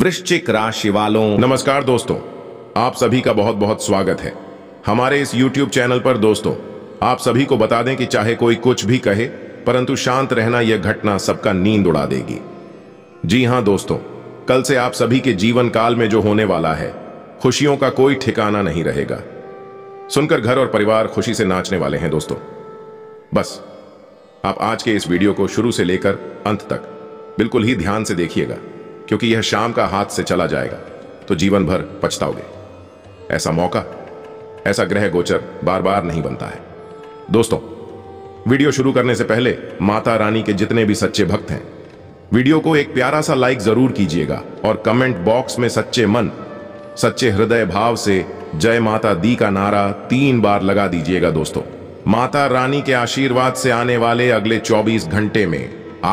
वृश्चिक राशि वालों नमस्कार दोस्तों आप सभी का बहुत बहुत स्वागत है हमारे इस YouTube चैनल पर दोस्तों आप सभी को बता दें कि चाहे कोई कुछ भी कहे परंतु शांत रहना यह घटना सबका नींद उड़ा देगी जी हाँ दोस्तों कल से आप सभी के जीवन काल में जो होने वाला है खुशियों का कोई ठिकाना नहीं रहेगा सुनकर घर और परिवार खुशी से नाचने वाले हैं दोस्तों बस आप आज के इस वीडियो को शुरू से लेकर अंत तक बिल्कुल ही ध्यान से देखिएगा क्योंकि यह शाम का हाथ से चला जाएगा तो जीवन भर पछताओगे ऐसा मौका ऐसा ग्रह गोचर बार बार नहीं बनता है दोस्तों वीडियो शुरू करने से पहले माता रानी के जितने भी सच्चे भक्त हैं वीडियो को एक प्यारा सा लाइक जरूर कीजिएगा और कमेंट बॉक्स में सच्चे मन सच्चे हृदय भाव से जय माता दी का नारा तीन बार लगा दीजिएगा दोस्तों माता रानी के आशीर्वाद से आने वाले अगले 24 घंटे में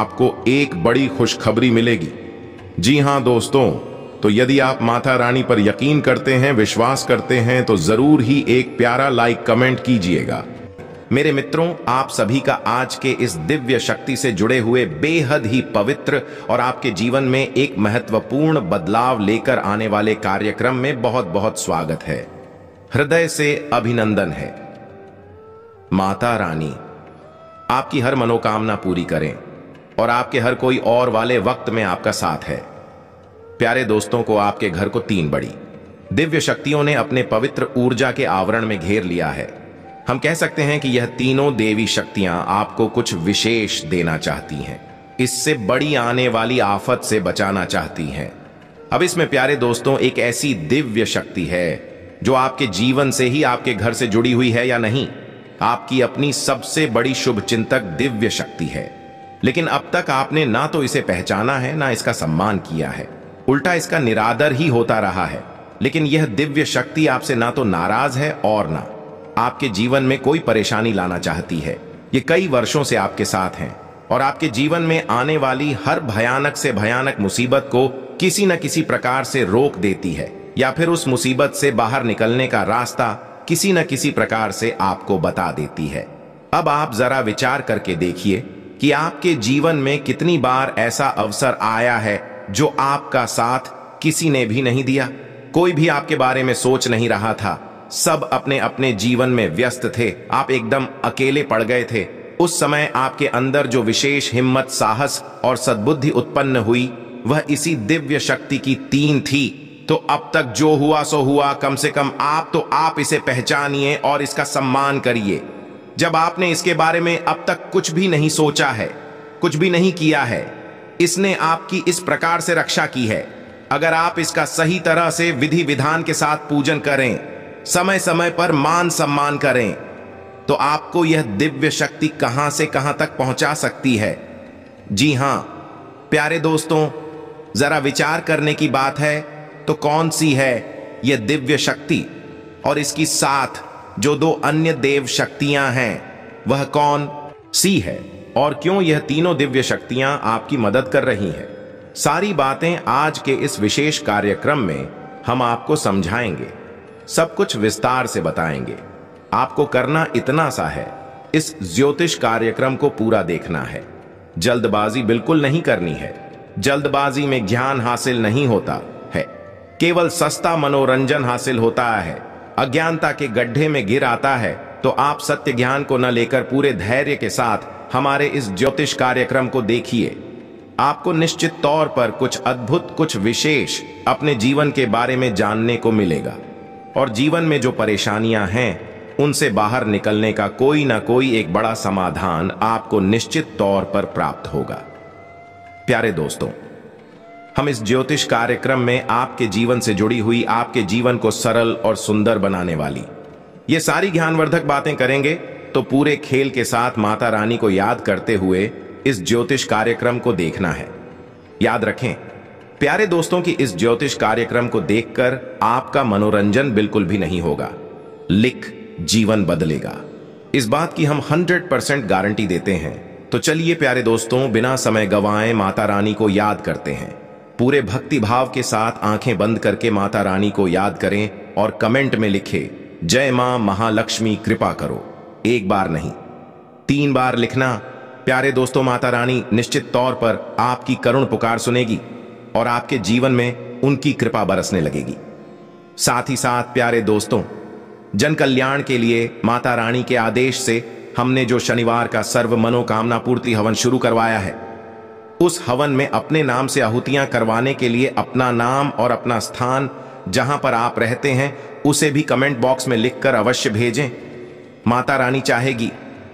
आपको एक बड़ी खुशखबरी मिलेगी जी हाँ दोस्तों तो यदि आप माता रानी पर यकीन करते हैं विश्वास करते हैं तो जरूर ही एक प्यारा लाइक कमेंट कीजिएगा मेरे मित्रों आप सभी का आज के इस दिव्य शक्ति से जुड़े हुए बेहद ही पवित्र और आपके जीवन में एक महत्वपूर्ण बदलाव लेकर आने वाले कार्यक्रम में बहुत बहुत स्वागत है हृदय से अभिनंदन है माता रानी आपकी हर मनोकामना पूरी करें और आपके हर कोई और वाले वक्त में आपका साथ है प्यारे दोस्तों को आपके घर को तीन बड़ी दिव्य शक्तियों ने अपने पवित्र ऊर्जा के आवरण में घेर लिया है हम कह सकते हैं कि यह तीनों देवी शक्तियां आपको कुछ विशेष देना चाहती हैं इससे बड़ी आने वाली आफत से बचाना चाहती हैं अब इसमें प्यारे दोस्तों एक ऐसी दिव्य शक्ति है जो आपके जीवन से ही आपके घर से जुड़ी हुई है या नहीं आपकी अपनी सबसे बड़ी शुभ चिंतक दिव्य शक्ति है लेकिन अब तक आपने ना तो इसे पहचाना है ना इसका सम्मान किया है उल्टा इसका निरादर ही होता रहा है लेकिन यह दिव्य शक्ति आपसे ना तो नाराज है और ना आपके जीवन में कोई परेशानी लाना चाहती है ये कई वर्षों से आपके साथ हैं और आपके जीवन में आने वाली हर भयानक से भयानक मुसीबत को किसी न किसी प्रकार से रोक देती है या फिर उस मुसीबत से बाहर निकलने का रास्ता किसी न किसी प्रकार से आपको बता देती है अब आप जरा विचार करके देखिए कि आपके जीवन में कितनी बार ऐसा अवसर आया है जो आपका साथ किसी ने भी नहीं दिया कोई भी आपके बारे में सोच नहीं रहा था सब अपने अपने जीवन में व्यस्त थे आप एकदम अकेले पड़ गए थे उस समय आपके अंदर जो विशेष हिम्मत साहस और सद्बुद्धि उत्पन्न हुई वह इसी दिव्य शक्ति की तीन थी तो अब तक जो हुआ सो हुआ कम से कम आप तो आप इसे पहचानिए और इसका सम्मान करिए जब आपने इसके बारे में अब तक कुछ भी नहीं सोचा है कुछ भी नहीं किया है इसने आपकी इस प्रकार से रक्षा की है अगर आप इसका सही तरह से विधि विधान के साथ पूजन करें समय समय पर मान सम्मान करें तो आपको यह दिव्य शक्ति कहां से कहां तक पहुंचा सकती है जी हां प्यारे दोस्तों जरा विचार करने की बात है तो कौन सी है यह दिव्य शक्ति और इसकी साथ जो दो अन्य देव शक्तियां हैं वह कौन सी है और क्यों यह तीनों दिव्य शक्तियां आपकी मदद कर रही हैं सारी बातें आज के इस विशेष कार्यक्रम में हम आपको समझाएंगे सब कुछ विस्तार से बताएंगे आपको करना इतना सा है इस ज्योतिष कार्यक्रम को पूरा देखना है जल्दबाजी बिल्कुल नहीं करनी है जल्दबाजी में ज्ञान हासिल नहीं होता है केवल सस्ता मनोरंजन हासिल होता है अज्ञानता के गड्ढे में गिर आता है तो आप सत्य ज्ञान को न लेकर पूरे धैर्य के साथ हमारे इस ज्योतिष कार्यक्रम को देखिए आपको निश्चित तौर पर कुछ अद्भुत कुछ विशेष अपने जीवन के बारे में जानने को मिलेगा और जीवन में जो परेशानियां हैं उनसे बाहर निकलने का कोई ना कोई एक बड़ा समाधान आपको निश्चित तौर पर प्राप्त होगा प्यारे दोस्तों हम इस ज्योतिष कार्यक्रम में आपके जीवन से जुड़ी हुई आपके जीवन को सरल और सुंदर बनाने वाली ये सारी ज्ञानवर्धक बातें करेंगे तो पूरे खेल के साथ माता रानी को याद करते हुए इस ज्योतिष कार्यक्रम को देखना है याद रखें प्यारे दोस्तों की इस ज्योतिष कार्यक्रम को देखकर आपका मनोरंजन बिल्कुल भी नहीं होगा लिख जीवन बदलेगा इस बात की हम 100 परसेंट गारंटी देते हैं तो चलिए प्यारे दोस्तों बिना समय गवाएं माता रानी को याद करते हैं पूरे भक्ति भाव के साथ आंखें बंद करके माता रानी को याद करें और कमेंट में लिखे जय मां महालक्ष्मी कृपा करो एक बार नहीं तीन बार लिखना प्यारे दोस्तों माता रानी निश्चित तौर पर आपकी करुण पुकार सुनेगी और आपके जीवन में उनकी कृपा बरसने लगेगी साथ ही साथ प्यारे दोस्तों जन कल्याण के लिए माता रानी के आदेश से हमने जो शनिवार का सर्व मनोकामना पूर्ति हवन शुरू करवाया है उस हवन में अपने नाम से आहुतियां करवाने के लिए अपना नाम और अपना स्थान जहां पर आप रहते हैं उसे भी कमेंट बॉक्स में लिखकर अवश्य भेजें माता रानी चाहेगी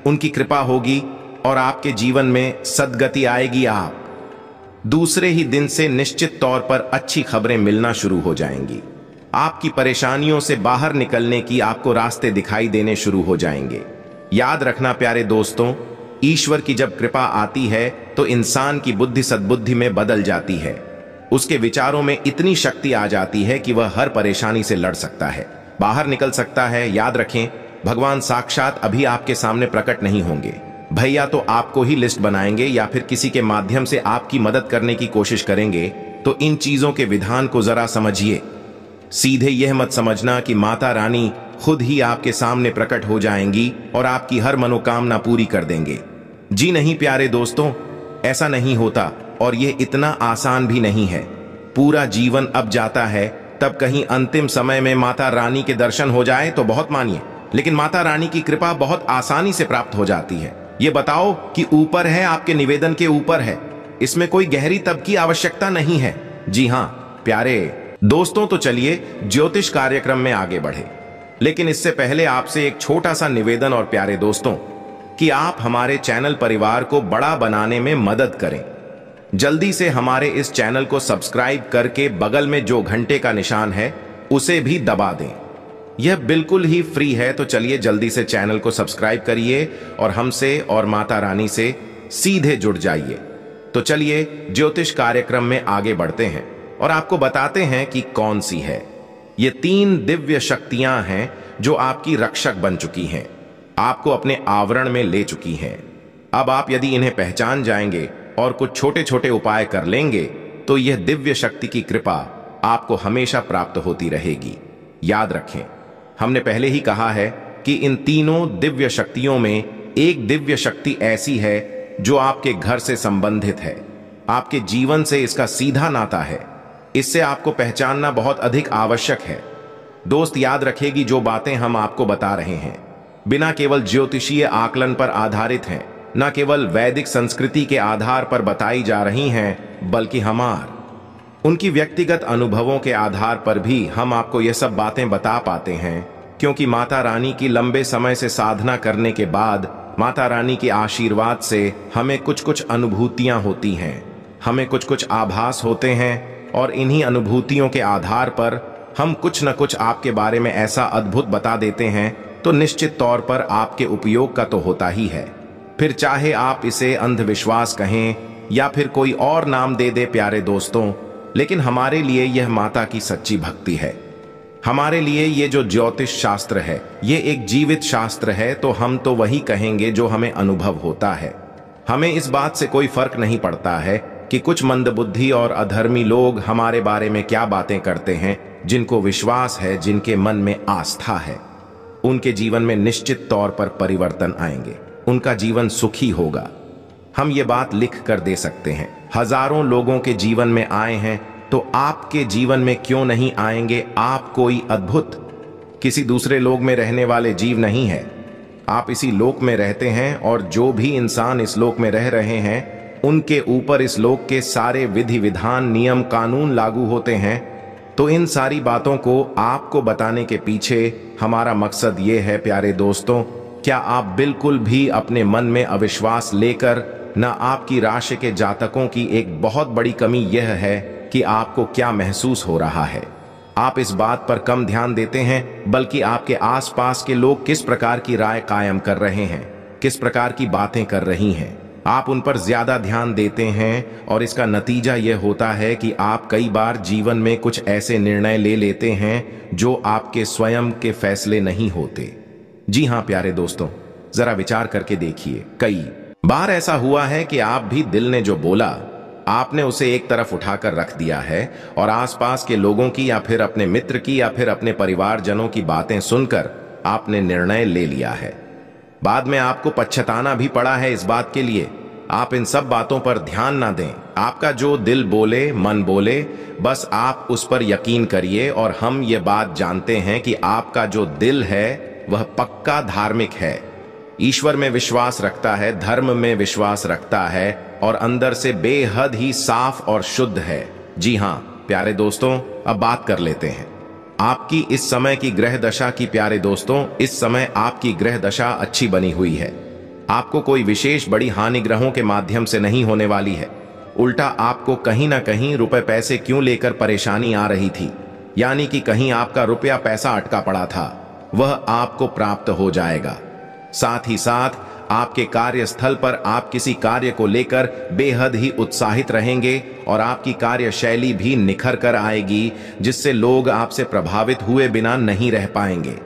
उनकी कृपा होगी और आपके जीवन में सदगति आएगी आप दूसरे ही दिन से निश्चित तौर पर अच्छी खबरें मिलना शुरू हो जाएंगी आपकी परेशानियों से बाहर निकलने की आपको रास्ते दिखाई देने शुरू हो जाएंगे याद रखना प्यारे दोस्तों ईश्वर की जब कृपा आती है तो इंसान की बुद्धि सद्बुद्धि में बदल जाती है उसके विचारों में इतनी शक्ति आ जाती है कि वह हर परेशानी से लड़ सकता है बाहर निकल सकता है याद रखें भगवान साक्षात अभी आपके सामने प्रकट नहीं होंगे भैया तो आपको ही लिस्ट बनाएंगे या फिर किसी के माध्यम से आपकी मदद करने की कोशिश करेंगे तो इन चीजों के विधान को जरा समझिए सीधे यह मत समझना कि माता रानी खुद ही आपके सामने प्रकट हो जाएंगी और आपकी हर मनोकामना पूरी कर देंगे जी नहीं प्यारे दोस्तों ऐसा नहीं होता और ये इतना आसान भी नहीं है पूरा जीवन अब जाता है तब कहीं अंतिम समय में माता रानी के दर्शन हो जाए तो बहुत मानिए लेकिन माता रानी की कृपा बहुत आसानी से प्राप्त हो जाती है ये बताओ कि ऊपर है आपके निवेदन के ऊपर है इसमें कोई गहरी तब की आवश्यकता नहीं है जी हाँ प्यारे दोस्तों तो चलिए ज्योतिष कार्यक्रम में आगे बढ़े लेकिन इससे पहले आपसे एक छोटा सा निवेदन और प्यारे दोस्तों कि आप हमारे चैनल परिवार को बड़ा बनाने में मदद करें जल्दी से हमारे इस चैनल को सब्सक्राइब करके बगल में जो घंटे का निशान है उसे भी दबा दें यह बिल्कुल ही फ्री है तो चलिए जल्दी से चैनल को सब्सक्राइब करिए और हमसे और माता रानी से सीधे जुड़ जाइए तो चलिए ज्योतिष कार्यक्रम में आगे बढ़ते हैं और आपको बताते हैं कि कौन सी है ये तीन दिव्य शक्तियां हैं जो आपकी रक्षक बन चुकी हैं आपको अपने आवरण में ले चुकी हैं अब आप यदि इन्हें पहचान जाएंगे और कुछ छोटे छोटे उपाय कर लेंगे तो यह दिव्य शक्ति की कृपा आपको हमेशा प्राप्त होती रहेगी याद रखें हमने पहले ही कहा है कि इन तीनों दिव्य शक्तियों में एक दिव्य शक्ति ऐसी है जो आपके घर से संबंधित है आपके जीवन से इसका सीधा नाता है इससे आपको पहचानना बहुत अधिक आवश्यक है दोस्त याद रखेगी जो बातें हम आपको बता रहे हैं बिना केवल ज्योतिषीय आकलन पर आधारित हैं न केवल वैदिक संस्कृति के आधार पर बताई जा रही हैं बल्कि हमार उनकी व्यक्तिगत अनुभवों के आधार पर भी हम आपको यह सब बातें बता पाते हैं क्योंकि माता रानी की लंबे समय से साधना करने के बाद माता रानी के आशीर्वाद से हमें कुछ कुछ अनुभूतियां होती हैं हमें कुछ कुछ आभास होते हैं और इन्हीं अनुभूतियों के आधार पर हम कुछ न कुछ आपके बारे में ऐसा अद्भुत बता देते हैं तो निश्चित तौर पर आपके उपयोग का तो होता ही है फिर चाहे आप इसे अंधविश्वास कहें या फिर कोई और नाम दे दे प्यारे दोस्तों लेकिन हमारे लिए यह माता की सच्ची भक्ति है हमारे लिए ये जो ज्योतिष शास्त्र है ये एक जीवित शास्त्र है तो हम तो वही कहेंगे जो हमें अनुभव होता है हमें इस बात से कोई फर्क नहीं पड़ता है कि कुछ मंदबुद्धि और अधर्मी लोग हमारे बारे में क्या बातें करते हैं जिनको विश्वास है जिनके मन में आस्था है उनके जीवन में निश्चित तौर पर परिवर्तन आएंगे उनका जीवन सुखी होगा हम ये बात लिख कर दे सकते हैं हजारों लोगों के जीवन में आए हैं तो आपके जीवन में क्यों नहीं आएंगे आप कोई अद्भुत किसी दूसरे लोग में रहने वाले जीव नहीं है आप इसी लोक में रहते हैं और जो भी इंसान इस लोक में रह रहे हैं उनके ऊपर इस लोक के सारे विधि विधान नियम कानून लागू होते हैं तो इन सारी बातों को आपको बताने के पीछे हमारा मकसद ये है प्यारे दोस्तों क्या आप बिल्कुल भी अपने मन में अविश्वास लेकर न आपकी राशि के जातकों की एक बहुत बड़ी कमी यह है कि आपको क्या महसूस हो रहा है आप इस बात पर कम ध्यान देते हैं बल्कि आपके आसपास के लोग किस प्रकार की राय कायम कर रहे हैं किस प्रकार की बातें कर रही हैं आप उन पर ज़्यादा ध्यान देते हैं और इसका नतीजा यह होता है कि आप कई बार जीवन में कुछ ऐसे निर्णय ले लेते हैं जो आपके स्वयं के फैसले नहीं होते जी हां प्यारे दोस्तों ज़रा विचार करके देखिए कई बार ऐसा हुआ है कि आप भी दिल ने जो बोला आपने उसे एक तरफ उठाकर रख दिया है और आसपास के लोगों की या फिर अपने मित्र की या फिर अपने परिवारजनों की बातें सुनकर आपने निर्णय ले लिया है बाद में आपको पच्छताना भी पड़ा है इस बात के लिए आप इन सब बातों पर ध्यान ना दें आपका जो दिल बोले मन बोले बस आप उस पर यकीन करिए और हम ये बात जानते हैं कि आपका जो दिल है वह पक्का धार्मिक है ईश्वर में विश्वास रखता है धर्म में विश्वास रखता है और अंदर से बेहद ही साफ और शुद्ध है जी हाँ प्यारे दोस्तों अब बात कर लेते हैं आपकी इस समय की ग्रह दशा की प्यारे दोस्तों इस समय आपकी ग्रह दशा अच्छी बनी हुई है आपको कोई विशेष बड़ी हानि ग्रहों के माध्यम से नहीं होने वाली है उल्टा आपको कहीं ना कहीं रुपए पैसे क्यों लेकर परेशानी आ रही थी यानी कि कहीं आपका रुपया पैसा अटका पड़ा था वह आपको प्राप्त हो जाएगा साथ ही साथ आपके कार्यस्थल पर आप किसी कार्य को लेकर बेहद ही उत्साहित रहेंगे और आपकी कार्यशैली भी निखर कर आएगी जिससे लोग आपसे प्रभावित हुए बिना नहीं रह पाएंगे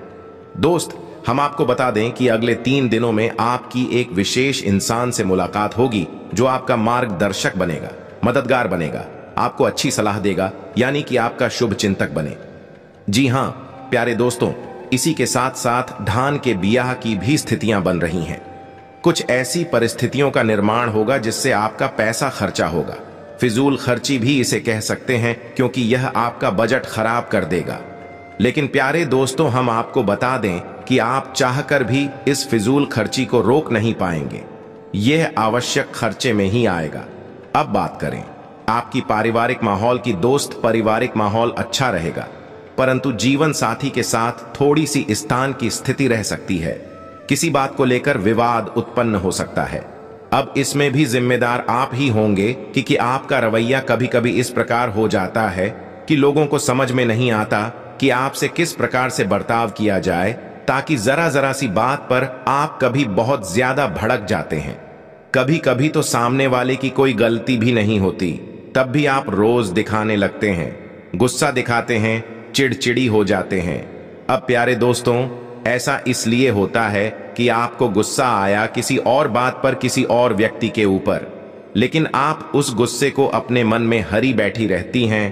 दोस्त हम आपको बता दें कि अगले तीन दिनों में आपकी एक विशेष इंसान से मुलाकात होगी जो आपका मार्गदर्शक बनेगा मददगार बनेगा आपको अच्छी सलाह देगा यानी कि आपका शुभ चिंतक बने जी हां प्यारे दोस्तों इसी के साथ साथ धान के बियाह की भी स्थितियां बन रही हैं कुछ ऐसी परिस्थितियों का निर्माण होगा जिससे आपका पैसा खर्चा होगा फिजूल खर्ची भी इसे कह सकते हैं क्योंकि यह आपका बजट खराब कर देगा लेकिन प्यारे दोस्तों हम आपको बता दें कि आप चाहकर भी इस फिजूल खर्ची को रोक नहीं पाएंगे यह आवश्यक खर्चे में ही आएगा अब बात करें आपकी पारिवारिक माहौल की दोस्त पारिवारिक माहौल अच्छा रहेगा परंतु जीवन साथी के साथ थोड़ी सी स्थान की स्थिति रह सकती है किसी बात को लेकर विवाद उत्पन्न हो सकता है अब इसमें भी जिम्मेदार आप ही होंगे कि आपका रवैया कभी कभी इस प्रकार हो जाता है कि लोगों को समझ में नहीं आता कि आपसे किस प्रकार से बर्ताव किया जाए ताकि जरा जरा सी बात पर आप कभी बहुत ज्यादा भड़क जाते हैं कभी कभी तो सामने वाले की कोई गलती भी नहीं होती तब भी आप रोज दिखाने लगते हैं गुस्सा दिखाते हैं चिड़चिड़ी हो जाते हैं अब प्यारे दोस्तों ऐसा इसलिए होता है कि आपको गुस्सा आया किसी और बात पर किसी और व्यक्ति के ऊपर लेकिन आप उस गुस्से को अपने मन में हरी बैठी रहती हैं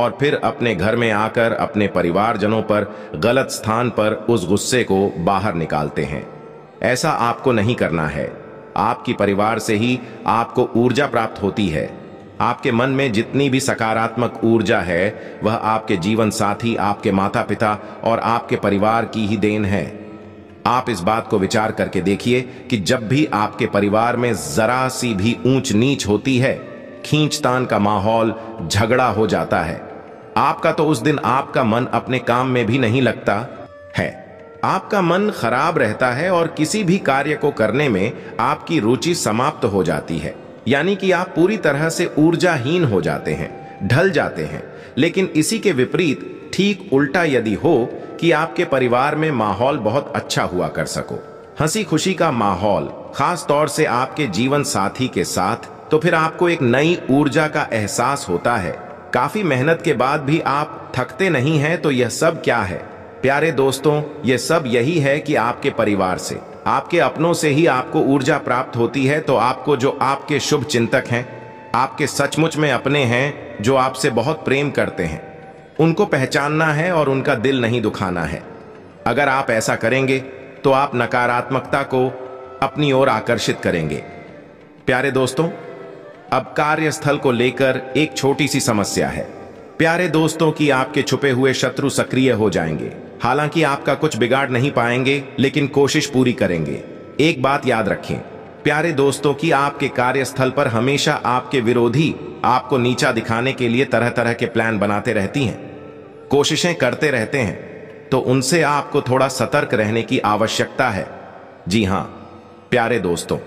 और फिर अपने घर में आकर अपने परिवारजनों पर गलत स्थान पर उस गुस्से को बाहर निकालते हैं ऐसा आपको नहीं करना है आपकी परिवार से ही आपको ऊर्जा प्राप्त होती है आपके मन में जितनी भी सकारात्मक ऊर्जा है वह आपके जीवन साथी आपके माता पिता और आपके परिवार की ही देन है आप इस बात को विचार करके देखिए कि जब भी आपके परिवार में जरा सी भी ऊंच नीच होती है खींचतान का माहौल झगड़ा हो जाता है आपका तो उस दिन आपका मन अपने काम में भी नहीं लगता है आपका मन खराब रहता है और किसी भी कार्य को करने में आपकी रुचि समाप्त हो जाती है यानी कि आप पूरी तरह से ऊर्जाहीन हो जाते हैं ढल जाते हैं लेकिन इसी के विपरीत ठीक उल्टा यदि हो कि आपके परिवार में माहौल बहुत अच्छा हुआ कर सको हंसी खुशी का माहौल खास तौर से आपके जीवन साथी के साथ तो फिर आपको एक नई ऊर्जा का एहसास होता है काफी मेहनत के बाद भी आप थकते नहीं हैं तो यह सब क्या है प्यारे दोस्तों ये सब यही है कि आपके परिवार से आपके अपनों से ही आपको ऊर्जा प्राप्त होती है तो आपको जो आपके शुभ चिंतक हैं आपके सचमुच में अपने हैं जो आपसे बहुत प्रेम करते हैं उनको पहचानना है और उनका दिल नहीं दुखाना है अगर आप ऐसा करेंगे तो आप नकारात्मकता को अपनी ओर आकर्षित करेंगे प्यारे दोस्तों अब कार्यस्थल को लेकर एक छोटी सी समस्या है प्यारे दोस्तों की आपके छुपे हुए शत्रु सक्रिय हो जाएंगे हालांकि आपका कुछ बिगाड़ नहीं पाएंगे लेकिन कोशिश पूरी करेंगे एक बात याद रखें प्यारे दोस्तों की आपके कार्यस्थल पर हमेशा आपके विरोधी आपको नीचा दिखाने के लिए तरह तरह के प्लान बनाते रहती हैं कोशिशें करते रहते हैं तो उनसे आपको थोड़ा सतर्क रहने की आवश्यकता है जी हाँ प्यारे दोस्तों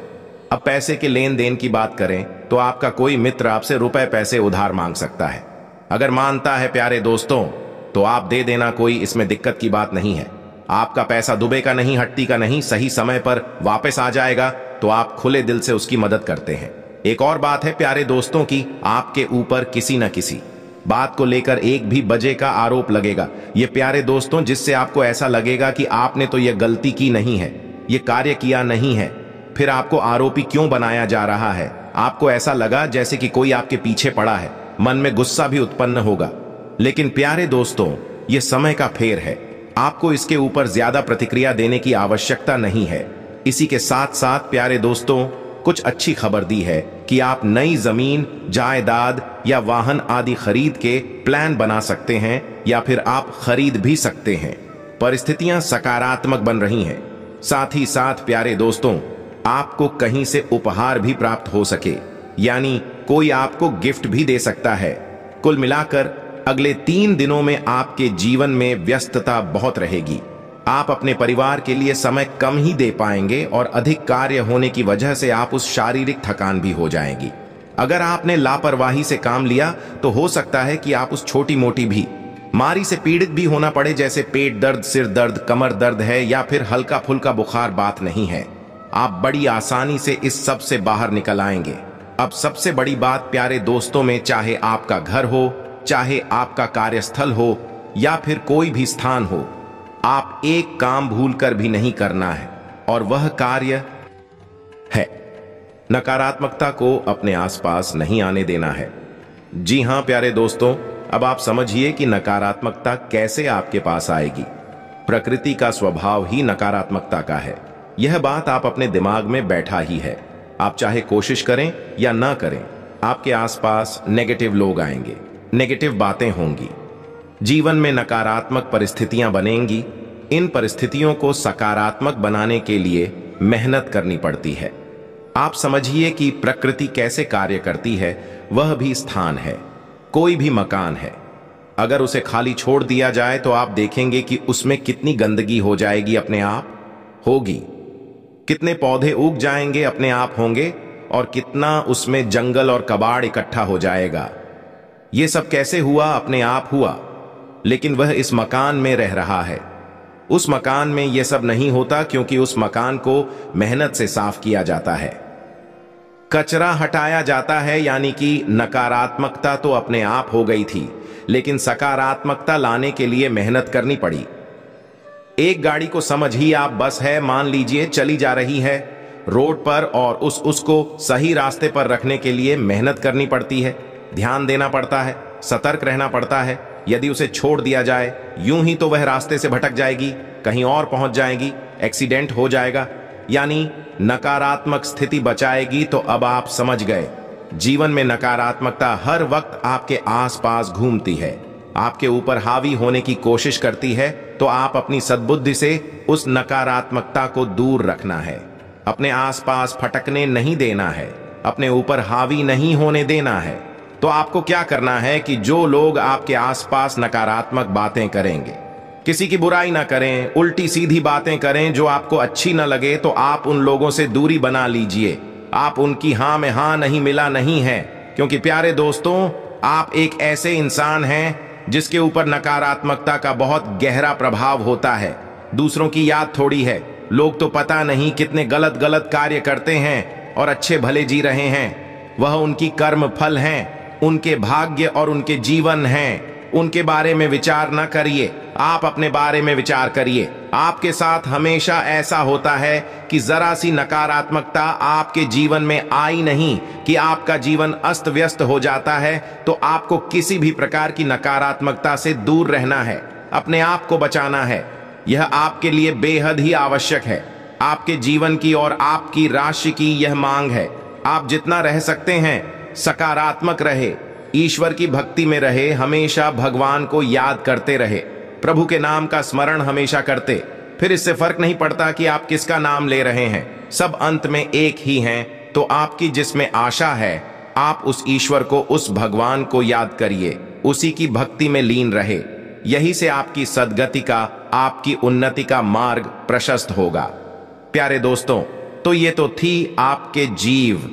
अब पैसे के लेन देन की बात करें तो आपका कोई मित्र आपसे रुपए पैसे उधार मांग सकता है अगर मानता है प्यारे दोस्तों तो आप दे देना कोई इसमें दिक्कत की बात नहीं है आपका पैसा दुबे का नहीं हट्टी का नहीं सही समय पर वापस आ जाएगा तो आप खुले दिल से उसकी मदद करते हैं एक और बात है प्यारे दोस्तों की आपके ऊपर किसी न किसी बात को लेकर एक भी बजे का आरोप लगेगा ये प्यारे दोस्तों जिससे आपको ऐसा लगेगा कि आपने तो यह गलती की नहीं है ये कार्य किया नहीं है फिर आपको आरोपी क्यों बनाया जा रहा है आपको ऐसा लगा जैसे कि कोई आपके पीछे पड़ा है मन में गुस्सा भी उत्पन्न होगा लेकिन प्यारे दोस्तों ये समय का फेर है आपको इसके ऊपर ज्यादा प्रतिक्रिया देने की आवश्यकता नहीं है इसी के साथ साथ प्यारे दोस्तों कुछ अच्छी खबर दी है कि आप नई जमीन जायदाद या वाहन आदि खरीद के प्लान बना सकते हैं या फिर आप खरीद भी सकते हैं परिस्थितियां सकारात्मक बन रही हैं साथ ही साथ प्यारे दोस्तों आपको कहीं से उपहार भी प्राप्त हो सके यानी कोई आपको गिफ्ट भी दे सकता है कुल मिलाकर अगले तीन दिनों में आपके जीवन में व्यस्तता बहुत रहेगी आप अपने परिवार के लिए समय कम ही दे पाएंगे और अधिक कार्य होने की वजह से आप उस शारीरिक थकान भी हो जाएंगी अगर आपने लापरवाही से काम लिया तो हो सकता है कि आप उस छोटी मोटी भी मारी से पीड़ित भी होना पड़े जैसे पेट दर्द सिर दर्द कमर दर्द है या फिर हल्का फुल्का बुखार बात नहीं है आप बड़ी आसानी से इस सब से बाहर निकल आएंगे अब सबसे बड़ी बात प्यारे दोस्तों में चाहे आपका घर हो चाहे आपका कार्यस्थल हो या फिर कोई भी स्थान हो आप एक काम भूलकर भी नहीं करना है और वह कार्य है नकारात्मकता को अपने आसपास नहीं आने देना है जी हां प्यारे दोस्तों अब आप समझिए कि नकारात्मकता कैसे आपके पास आएगी प्रकृति का स्वभाव ही नकारात्मकता का है यह बात आप अपने दिमाग में बैठा ही है आप चाहे कोशिश करें या ना करें आपके आसपास नेगेटिव लोग आएंगे नेगेटिव बातें होंगी जीवन में नकारात्मक परिस्थितियां बनेंगी इन परिस्थितियों को सकारात्मक बनाने के लिए मेहनत करनी पड़ती है आप समझिए कि प्रकृति कैसे कार्य करती है वह भी स्थान है कोई भी मकान है अगर उसे खाली छोड़ दिया जाए तो आप देखेंगे कि उसमें कितनी गंदगी हो जाएगी अपने आप होगी कितने पौधे उग जाएंगे अपने आप होंगे और कितना उसमें जंगल और कबाड़ इकट्ठा हो जाएगा ये सब कैसे हुआ अपने आप हुआ लेकिन वह इस मकान में रह रहा है उस मकान में यह सब नहीं होता क्योंकि उस मकान को मेहनत से साफ किया जाता है कचरा हटाया जाता है यानी कि नकारात्मकता तो अपने आप हो गई थी लेकिन सकारात्मकता लाने के लिए मेहनत करनी पड़ी एक गाड़ी को समझ ही आप बस है मान लीजिए चली जा रही है रोड पर और उस उसको सही रास्ते पर रखने के लिए मेहनत करनी पड़ती है ध्यान देना पड़ता है सतर्क रहना पड़ता है यदि उसे छोड़ दिया जाए यूं ही तो वह रास्ते से भटक जाएगी कहीं और पहुंच जाएगी एक्सीडेंट हो जाएगा यानी नकारात्मक स्थिति बचाएगी तो अब आप समझ गए जीवन में नकारात्मकता हर वक्त आपके आसपास घूमती है आपके ऊपर हावी होने की कोशिश करती है तो आप अपनी सद्बुद्धि से उस नकारात्मकता को दूर रखना है अपने आसपास फटकने नहीं देना है अपने ऊपर हावी नहीं होने देना है तो आपको क्या करना है कि जो लोग आपके आसपास नकारात्मक बातें करेंगे किसी की बुराई ना करें उल्टी सीधी बातें करें जो आपको अच्छी ना लगे तो आप उन लोगों से दूरी बना लीजिए आप उनकी हाँ में हां नहीं मिला नहीं है क्योंकि प्यारे दोस्तों आप एक ऐसे इंसान हैं जिसके ऊपर नकारात्मकता का बहुत गहरा प्रभाव होता है दूसरों की याद थोड़ी है लोग तो पता नहीं कितने गलत गलत कार्य करते हैं और अच्छे भले जी रहे हैं वह उनकी कर्म फल हैं उनके भाग्य और उनके जीवन हैं उनके बारे में विचार न करिए आप अपने बारे में विचार करिए आपके साथ हमेशा ऐसा होता है कि जरा सी नकारात्मकता आपके जीवन में आई नहीं कि आपका जीवन अस्त व्यस्त हो जाता है तो आपको किसी भी प्रकार की नकारात्मकता से दूर रहना है अपने आप को बचाना है यह आपके लिए बेहद ही आवश्यक है आपके जीवन की और आपकी राशि की यह मांग है आप जितना रह सकते हैं सकारात्मक रहे ईश्वर की भक्ति में रहे हमेशा भगवान को याद करते रहे प्रभु के नाम का स्मरण हमेशा करते फिर इससे फर्क नहीं पड़ता कि आप किसका नाम ले रहे हैं सब अंत में एक ही हैं तो आपकी जिसमें आशा है आप उस ईश्वर को उस भगवान को याद करिए उसी की भक्ति में लीन रहे यही से आपकी सदगति का आपकी उन्नति का मार्ग प्रशस्त होगा प्यारे दोस्तों तो ये तो थी आपके जीव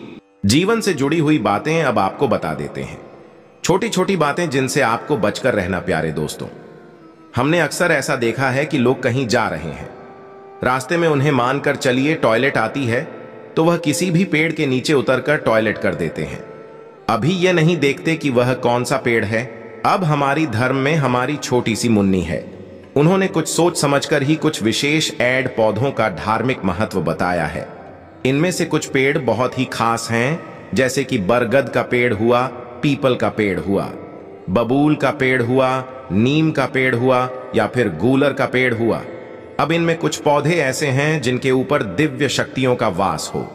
जीवन से जुड़ी हुई बातें अब आपको बता देते हैं छोटी छोटी बातें जिनसे आपको बचकर रहना प्यारे दोस्तों हमने अक्सर ऐसा देखा है कि लोग कहीं जा रहे हैं रास्ते में उन्हें मानकर चलिए टॉयलेट आती है तो वह किसी भी पेड़ के नीचे उतरकर टॉयलेट कर देते हैं अभी यह नहीं देखते कि वह कौन सा पेड़ है अब हमारी धर्म में हमारी छोटी सी मुन्नी है उन्होंने कुछ सोच समझकर ही कुछ विशेष एड पौधों का धार्मिक महत्व बताया है इनमें से कुछ पेड़ बहुत ही खास हैं जैसे कि बरगद का पेड़ हुआ पीपल का पेड़ हुआ बबूल का पेड़ हुआ नीम का पेड़ हुआ या फिर गूलर का पेड़ हुआ अब इनमें कुछ पौधे ऐसे हैं जिनके ऊपर दिव्य शक्तियों का वास हो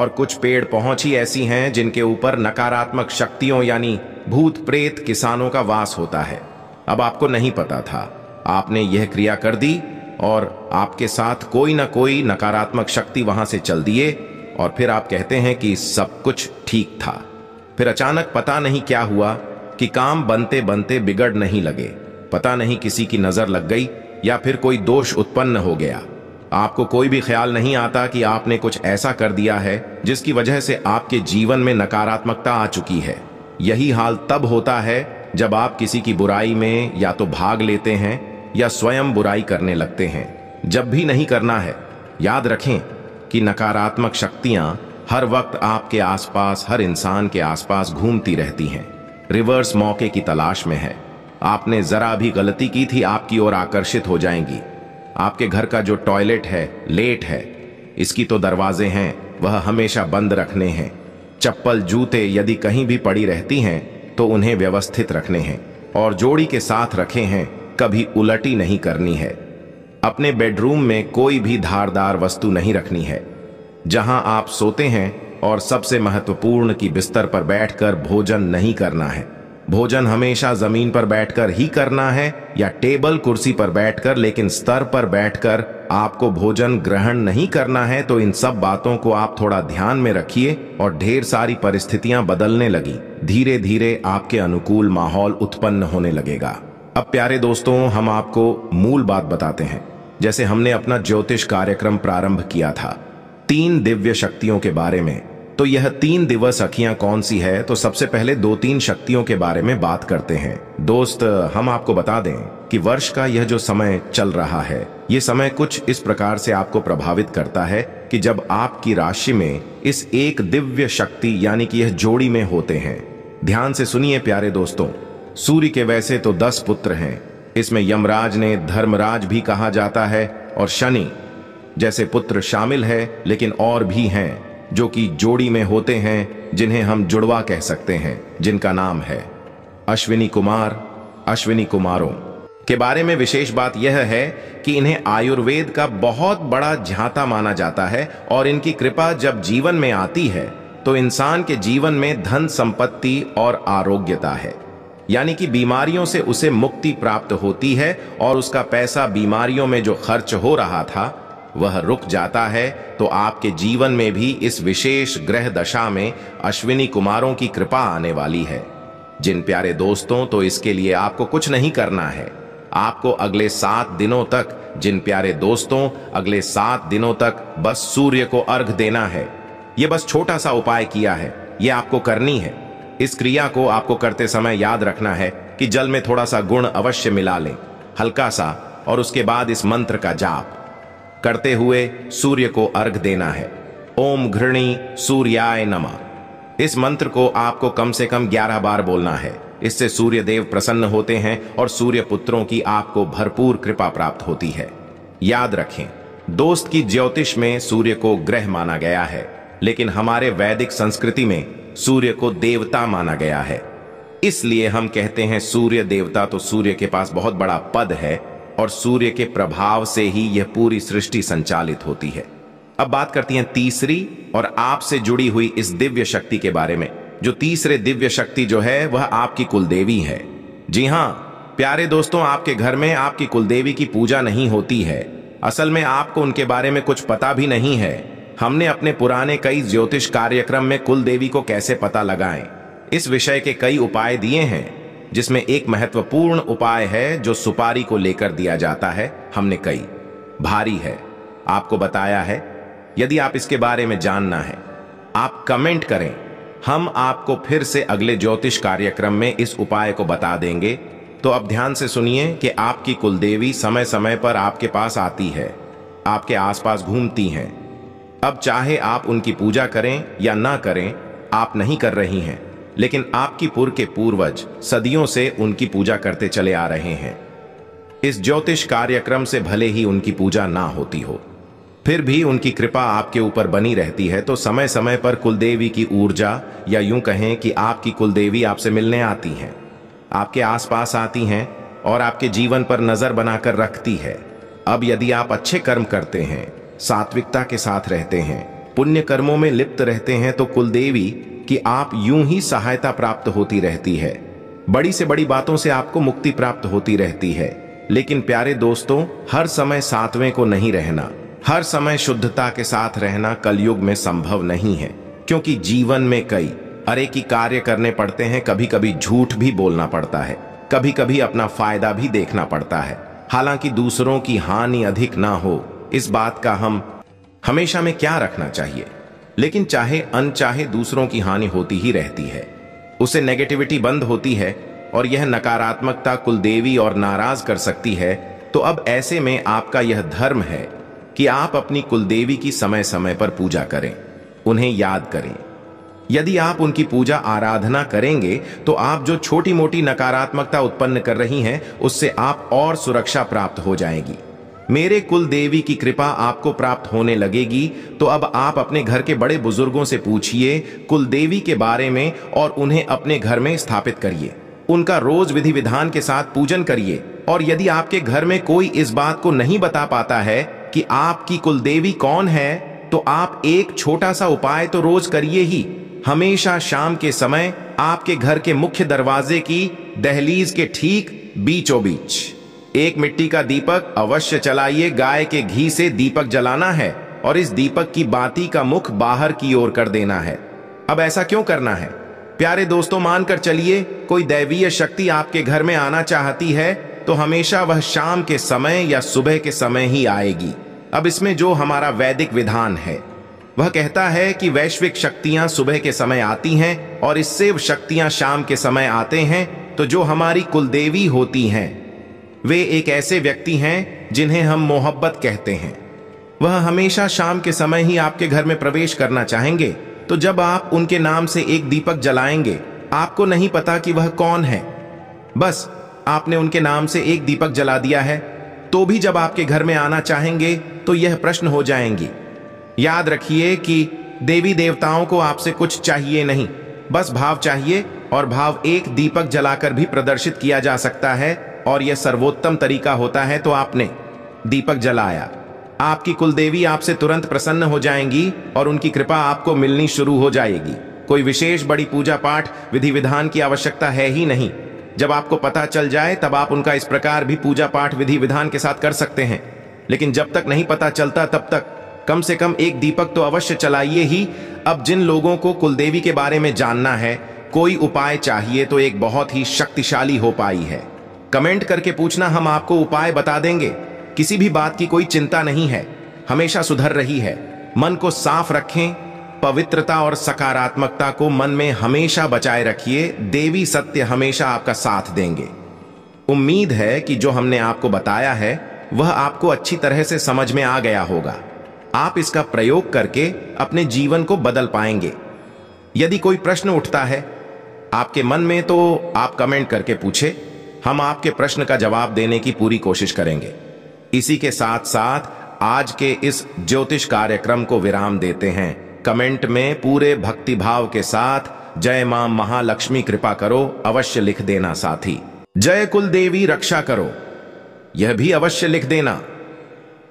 और कुछ पेड़ पहुंच ही ऐसी हैं जिनके ऊपर नकारात्मक शक्तियों यानी भूत प्रेत किसानों का वास होता है अब आपको नहीं पता था आपने यह क्रिया कर दी और आपके साथ कोई ना कोई नकारात्मक शक्ति वहां से चल दिए और फिर आप कहते हैं कि सब कुछ ठीक था फिर अचानक पता नहीं क्या हुआ कि काम बनते बनते बिगड़ नहीं लगे पता नहीं किसी की नजर लग गई या फिर कोई दोष उत्पन्न हो गया आपको कोई भी ख्याल नहीं आता कि आपने कुछ ऐसा कर दिया है जिसकी वजह से आपके जीवन में नकारात्मकता आ चुकी है यही हाल तब होता है जब आप किसी की बुराई में या तो भाग लेते हैं या स्वयं बुराई करने लगते हैं जब भी नहीं करना है याद रखें कि नकारात्मक शक्तियां हर वक्त आपके आसपास हर इंसान के आसपास घूमती रहती हैं रिवर्स मौके की तलाश में है आपने जरा भी गलती की थी आपकी ओर आकर्षित हो जाएंगी आपके घर का जो टॉयलेट है लेट है इसकी तो दरवाजे हैं वह हमेशा बंद रखने हैं चप्पल जूते यदि कहीं भी पड़ी रहती हैं तो उन्हें व्यवस्थित रखने हैं और जोड़ी के साथ रखे हैं कभी उलटी नहीं करनी है अपने बेडरूम में कोई भी धारदार वस्तु नहीं रखनी है जहां आप सोते हैं और सबसे महत्वपूर्ण कि बिस्तर पर बैठकर भोजन नहीं करना है भोजन हमेशा जमीन पर बैठकर ही करना है या टेबल कुर्सी पर बैठकर लेकिन स्तर पर बैठकर आपको भोजन ग्रहण नहीं करना है तो इन सब बातों को आप थोड़ा ध्यान में रखिए और ढेर सारी परिस्थितियां बदलने लगी धीरे धीरे आपके अनुकूल माहौल उत्पन्न होने लगेगा अब प्यारे दोस्तों हम आपको मूल बात बताते हैं जैसे हमने अपना ज्योतिष कार्यक्रम प्रारंभ किया था तीन दिव्य शक्तियों के बारे में तो यह तीन दिवस अखियां कौन सी है तो सबसे पहले दो तीन शक्तियों के बारे में बात करते हैं दोस्त हम आपको बता दें कि वर्ष का यह जो समय चल रहा है ये समय कुछ इस प्रकार से आपको प्रभावित करता है कि जब आपकी राशि में इस एक दिव्य शक्ति यानी कि यह जोड़ी में होते हैं ध्यान से सुनिए प्यारे दोस्तों सूर्य के वैसे तो दस पुत्र हैं इसमें यमराज ने धर्मराज भी कहा जाता है और शनि जैसे पुत्र शामिल है लेकिन और भी हैं जो कि जोड़ी में होते हैं जिन्हें हम जुड़वा कह सकते हैं जिनका नाम है अश्विनी कुमार अश्विनी कुमारों के बारे में विशेष बात यह है कि इन्हें आयुर्वेद का बहुत बड़ा झांता माना जाता है और इनकी कृपा जब जीवन में आती है तो इंसान के जीवन में धन संपत्ति और आरोग्यता है यानी कि बीमारियों से उसे मुक्ति प्राप्त होती है और उसका पैसा बीमारियों में जो खर्च हो रहा था वह रुक जाता है तो आपके जीवन में भी इस विशेष ग्रह दशा में अश्विनी कुमारों की कृपा आने वाली है जिन प्यारे दोस्तों तो इसके लिए आपको कुछ नहीं करना है आपको अगले सात दिनों तक जिन प्यारे दोस्तों अगले सात दिनों तक बस सूर्य को अर्घ देना है यह बस छोटा सा उपाय किया है ये आपको करनी है इस क्रिया को आपको करते समय याद रखना है कि जल में थोड़ा सा गुण अवश्य मिला लें हल्का सा और उसके बाद इस मंत्र का जाप करते हुए सूर्य को अर्घ देना है ओम घृणी सूर्याय नमः। इस मंत्र को आपको कम से कम ग्यारह बार बोलना है इससे सूर्य देव प्रसन्न होते हैं और सूर्य पुत्रों की आपको भरपूर कृपा प्राप्त होती है याद रखें दोस्त की ज्योतिष में सूर्य को ग्रह माना गया है लेकिन हमारे वैदिक संस्कृति में सूर्य को देवता माना गया है इसलिए हम कहते हैं सूर्य देवता तो सूर्य के पास बहुत बड़ा पद है और सूर्य के प्रभाव से ही यह पूरी सृष्टि संचालित होती है अब बात करती हैं तीसरी और आपसे जुड़ी हुई इस दिव्य शक्ति के बारे में जो तीसरे दिव्य शक्ति जो है वह आपकी कुलदेवी है जी हाँ प्यारे दोस्तों आपके घर में आपकी कुलदेवी की पूजा नहीं होती है असल में आपको उनके बारे में कुछ पता भी नहीं है हमने अपने पुराने कई ज्योतिष कार्यक्रम में कुल देवी को कैसे पता लगाएं इस विषय के कई उपाय दिए हैं जिसमें एक महत्वपूर्ण उपाय है जो सुपारी को लेकर दिया जाता है हमने कई भारी है आपको बताया है यदि आप इसके बारे में जानना है आप कमेंट करें हम आपको फिर से अगले ज्योतिष कार्यक्रम में इस उपाय को बता देंगे तो अब ध्यान से सुनिए कि आपकी कुलदेवी समय समय पर आपके पास आती है आपके आसपास घूमती हैं अब चाहे आप उनकी पूजा करें या ना करें आप नहीं कर रही हैं लेकिन आपकी पुर के पूर्वज सदियों से उनकी पूजा करते चले आ रहे हैं इस ज्योतिष कार्यक्रम से भले ही उनकी पूजा ना होती हो फिर भी उनकी कृपा आपके ऊपर बनी रहती है तो समय समय पर कुलदेवी की ऊर्जा या यूं कहें कि आपकी कुलदेवी आपसे मिलने आती हैं आपके आसपास आती हैं और आपके जीवन पर नज़र बनाकर रखती है अब यदि आप अच्छे कर्म करते हैं सात्विकता के साथ रहते हैं पुण्य कर्मों में लिप्त रहते हैं तो कुलदेवी कि आप यूं ही सहायता प्राप्त होती रहती है बड़ी से बड़ी बातों से आपको मुक्ति प्राप्त होती रहती है लेकिन प्यारे दोस्तों हर समय सातवें को नहीं रहना हर समय शुद्धता के साथ रहना कलयुग में संभव नहीं है क्योंकि जीवन में कई अरे की कार्य करने पड़ते हैं कभी कभी झूठ भी बोलना पड़ता है कभी कभी अपना फायदा भी देखना पड़ता है हालांकि दूसरों की हानि अधिक ना हो इस बात का हम हमेशा में क्या रखना चाहिए लेकिन चाहे अनचाहे दूसरों की हानि होती ही रहती है उसे नेगेटिविटी बंद होती है और यह नकारात्मकता कुलदेवी और नाराज कर सकती है तो अब ऐसे में आपका यह धर्म है कि आप अपनी कुलदेवी की समय समय पर पूजा करें उन्हें याद करें यदि आप उनकी पूजा आराधना करेंगे तो आप जो छोटी मोटी नकारात्मकता उत्पन्न कर रही हैं उससे आप और सुरक्षा प्राप्त हो जाएगी मेरे कुल देवी की कृपा आपको प्राप्त होने लगेगी तो अब आप अपने घर के बड़े बुजुर्गों से पूछिए कुल देवी के बारे में और उन्हें अपने घर में स्थापित करिए उनका रोज विधि विधान के साथ पूजन करिए और यदि आपके घर में कोई इस बात को नहीं बता पाता है कि आपकी कुल देवी कौन है तो आप एक छोटा सा उपाय तो रोज करिए ही हमेशा शाम के समय आपके घर के मुख्य दरवाजे की दहलीज के ठीक बीचों बीच एक मिट्टी का दीपक अवश्य चलाइए गाय के घी से दीपक जलाना है और इस दीपक की बाती का मुख बाहर की ओर कर देना है अब ऐसा क्यों करना है प्यारे दोस्तों मानकर चलिए कोई दैवीय शक्ति आपके घर में आना चाहती है तो हमेशा वह शाम के समय या सुबह के समय ही आएगी अब इसमें जो हमारा वैदिक विधान है वह कहता है कि वैश्विक शक्तियां सुबह के समय आती हैं और इससे शक्तियां शाम के समय आते हैं तो जो हमारी कुलदेवी होती हैं वे एक ऐसे व्यक्ति हैं जिन्हें हम मोहब्बत कहते हैं वह हमेशा शाम के समय ही आपके घर में प्रवेश करना चाहेंगे तो जब आप उनके नाम से एक दीपक जलाएंगे आपको नहीं पता कि वह कौन है बस आपने उनके नाम से एक दीपक जला दिया है तो भी जब आपके घर में आना चाहेंगे तो यह प्रश्न हो जाएंगी याद रखिए कि देवी देवताओं को आपसे कुछ चाहिए नहीं बस भाव चाहिए और भाव एक दीपक जलाकर भी प्रदर्शित किया जा सकता है और यह सर्वोत्तम तरीका होता है तो आपने दीपक जलाया आपकी कुलदेवी आपसे तुरंत प्रसन्न हो जाएंगी और उनकी कृपा आपको मिलनी शुरू हो जाएगी कोई विशेष बड़ी पूजा पाठ विधि विधान की आवश्यकता है ही नहीं जब आपको पता चल जाए तब आप उनका इस प्रकार भी पूजा पाठ विधि विधान के साथ कर सकते हैं लेकिन जब तक नहीं पता चलता तब तक कम से कम एक दीपक तो अवश्य चलाइए ही अब जिन लोगों को कुलदेवी के बारे में जानना है कोई उपाय चाहिए तो एक बहुत ही शक्तिशाली हो पाई है कमेंट करके पूछना हम आपको उपाय बता देंगे किसी भी बात की कोई चिंता नहीं है हमेशा सुधर रही है मन को साफ रखें पवित्रता और सकारात्मकता को मन में हमेशा बचाए रखिए देवी सत्य हमेशा आपका साथ देंगे उम्मीद है कि जो हमने आपको बताया है वह आपको अच्छी तरह से समझ में आ गया होगा आप इसका प्रयोग करके अपने जीवन को बदल पाएंगे यदि कोई प्रश्न उठता है आपके मन में तो आप कमेंट करके पूछे हम आपके प्रश्न का जवाब देने की पूरी कोशिश करेंगे इसी के साथ साथ आज के इस ज्योतिष कार्यक्रम को विराम देते हैं कमेंट में पूरे भक्ति भाव के साथ जय मां महालक्ष्मी कृपा करो अवश्य लिख देना साथी जय कुल देवी रक्षा करो यह भी अवश्य लिख देना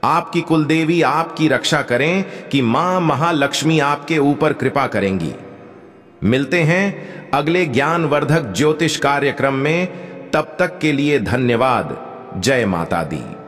आपकी कुल देवी आपकी रक्षा करें कि मां महालक्ष्मी आपके ऊपर कृपा करेंगी मिलते हैं अगले ज्ञानवर्धक ज्योतिष कार्यक्रम में तब तक के लिए धन्यवाद जय माता दी